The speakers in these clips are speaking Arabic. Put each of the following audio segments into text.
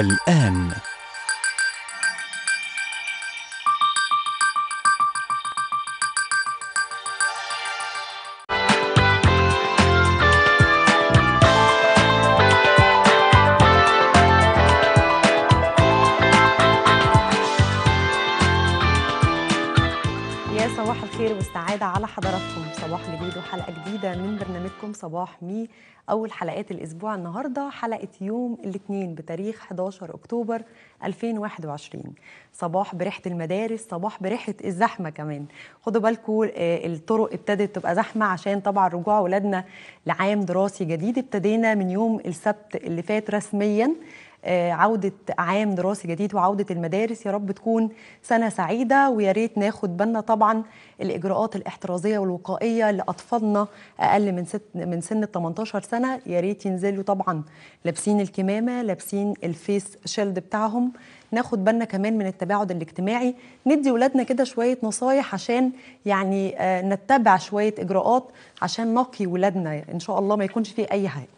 الآن صباح الخير والسعادة على حضراتكم صباح جديد وحلقة جديدة من برنامجكم صباح مي أول حلقات الأسبوع النهاردة حلقة يوم الاثنين بتاريخ 11 أكتوبر 2021 صباح بريحة المدارس صباح بريحة الزحمة كمان خدوا بالكم آه، الطرق ابتدت تبقى زحمة عشان طبعا رجوع أولادنا لعام دراسي جديد ابتدينا من يوم السبت اللي فات رسمياً آه، عودة عام دراسي جديد وعودة المدارس يا رب تكون سنة سعيدة ويا ريت ناخد بالنا طبعا الإجراءات الاحترازية والوقائية لأطفالنا أقل من ست من سن 18 سنة يا ريت ينزلوا طبعا لابسين الكمامة لابسين الفيس شيلد بتاعهم ناخد بالنا كمان من التباعد الاجتماعي ندي ولادنا كده شويه نصايح عشان يعني آه، نتبع شويه اجراءات عشان نقي ولادنا ان شاء الله ما يكونش فيه اي حاجه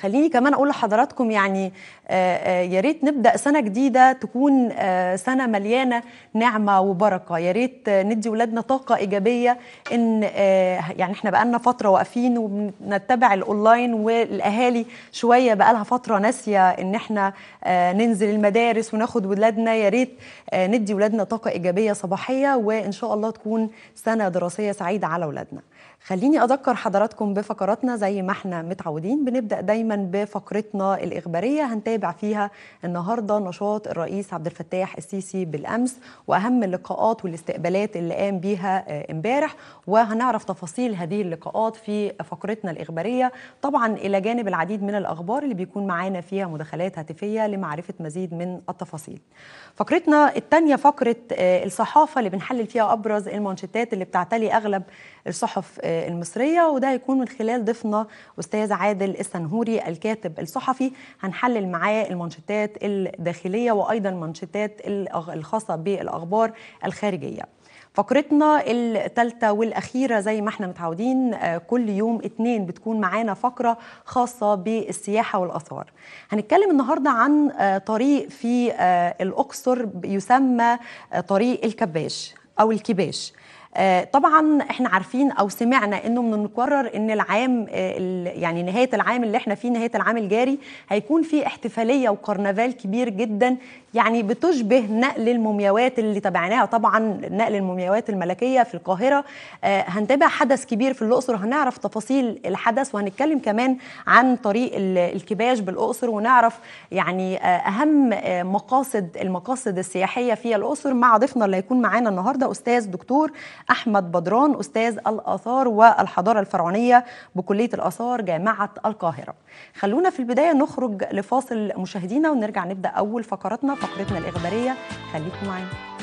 خليني كمان اقول لحضراتكم يعني آه، آه، يا ريت نبدا سنه جديده تكون آه، سنه مليانه نعمه وبركه يا ريت ندي ولادنا طاقه ايجابيه ان يعني احنا بقالنا فتره واقفين وبنتبع الاونلاين والاهالي شويه بقالها فتره ناسيه ان احنا ننزل المدارس وناخد ولادنا يا ريت ندي ولادنا طاقه ايجابيه صباحيه وان شاء الله تكون سنه دراسيه سعيده على ولادنا خليني اذكر حضراتكم بفقراتنا زي ما احنا متعودين بنبدا دايما دايما بفقرتنا الإخبارية هنتابع فيها النهاردة نشاط الرئيس عبد الفتاح السيسي بالأمس وأهم اللقاءات والاستقبالات اللي قام بيها آه، امبارح وهنعرف تفاصيل هذه اللقاءات في فقرتنا الإخبارية طبعا إلى جانب العديد من الأخبار اللي بيكون معانا فيها مداخلات هاتفية لمعرفة مزيد من التفاصيل فقرتنا الثانية فقرة آه، الصحافة اللي بنحلل فيها أبرز المانشيتات اللي بتعتلي أغلب الصحف آه، المصرية وده هيكون من خلال ضيفنا أستاذ عادل السنهوري الكاتب الصحفي هنحلل معاه المانشيتات الداخليه وايضا المانشيتات الخاصه بالاخبار الخارجيه فقرتنا الثالثة والأخيرة زي ما احنا متعودين آه، كل يوم اتنين بتكون معانا فقرة خاصة بالسياحة والآثار هنتكلم النهاردة عن آه، طريق في آه، الأقصر يسمى طريق الكباش أو الكباش آه، طبعا احنا عارفين او سمعنا انه من المقرر ان العام آه، يعني نهايه العام اللي احنا فيه نهايه العام الجاري هيكون في احتفاليه وكرنفال كبير جدا يعني بتشبه نقل المومياوات اللي تابعناها طبعا نقل المومياوات الملكيه في القاهره آه، هنتابع حدث كبير في الاقصر وهنعرف تفاصيل الحدث وهنتكلم كمان عن طريق الكباش بالاقصر ونعرف يعني آه، اهم آه، مقاصد المقاصد السياحيه في الاقصر مع ضيفنا اللي هيكون معانا النهارده استاذ دكتور احمد بدران استاذ الاثار والحضاره الفرعونيه بكليه الاثار جامعه القاهره خلونا في البدايه نخرج لفاصل مشاهدينا ونرجع نبدا اول فقراتنا فقرتنا الإخبارية خليكم معانا